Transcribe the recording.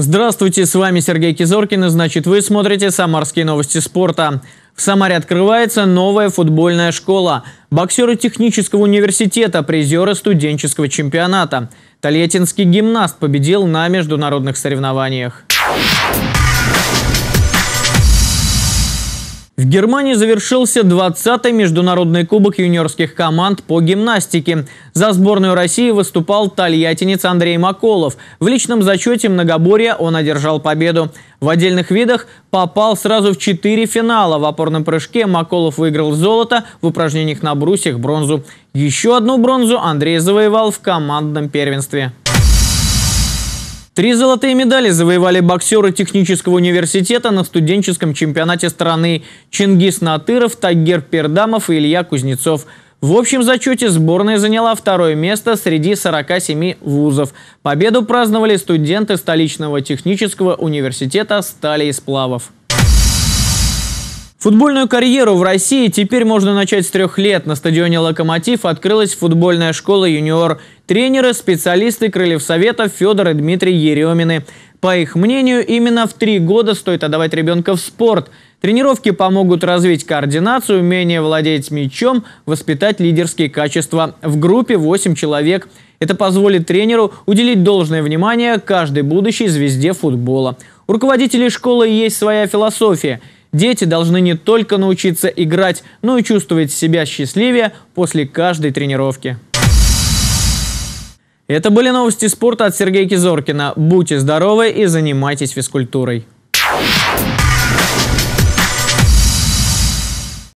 Здравствуйте, с вами Сергей Кизоркин, и значит вы смотрите «Самарские новости спорта». В Самаре открывается новая футбольная школа. Боксеры технического университета, призеры студенческого чемпионата. Тольяттинский гимнаст победил на международных соревнованиях. В Германии завершился 20-й международный кубок юниорских команд по гимнастике. За сборную России выступал тольяттинец Андрей Маколов. В личном зачете многоборья он одержал победу. В отдельных видах попал сразу в четыре финала. В опорном прыжке Маколов выиграл золото, в упражнениях на брусьях – бронзу. Еще одну бронзу Андрей завоевал в командном первенстве. Три золотые медали завоевали боксеры технического университета на студенческом чемпионате страны Чингис Натыров, Тагер Пердамов и Илья Кузнецов. В общем зачете сборная заняла второе место среди 47 вузов. Победу праздновали студенты столичного технического университета стали и сплавов. Футбольную карьеру в России теперь можно начать с трех лет. На стадионе «Локомотив» открылась футбольная школа «Юниор». Тренеры, специалисты крыльев Совета Федор и Дмитрий Еремины. По их мнению, именно в три года стоит отдавать ребенка в спорт. Тренировки помогут развить координацию, умение владеть мячом, воспитать лидерские качества. В группе 8 человек. Это позволит тренеру уделить должное внимание каждой будущей звезде футбола. У руководителей школы есть своя философия – Дети должны не только научиться играть, но и чувствовать себя счастливее после каждой тренировки. Это были новости спорта от Сергея Кизоркина. Будьте здоровы и занимайтесь физкультурой.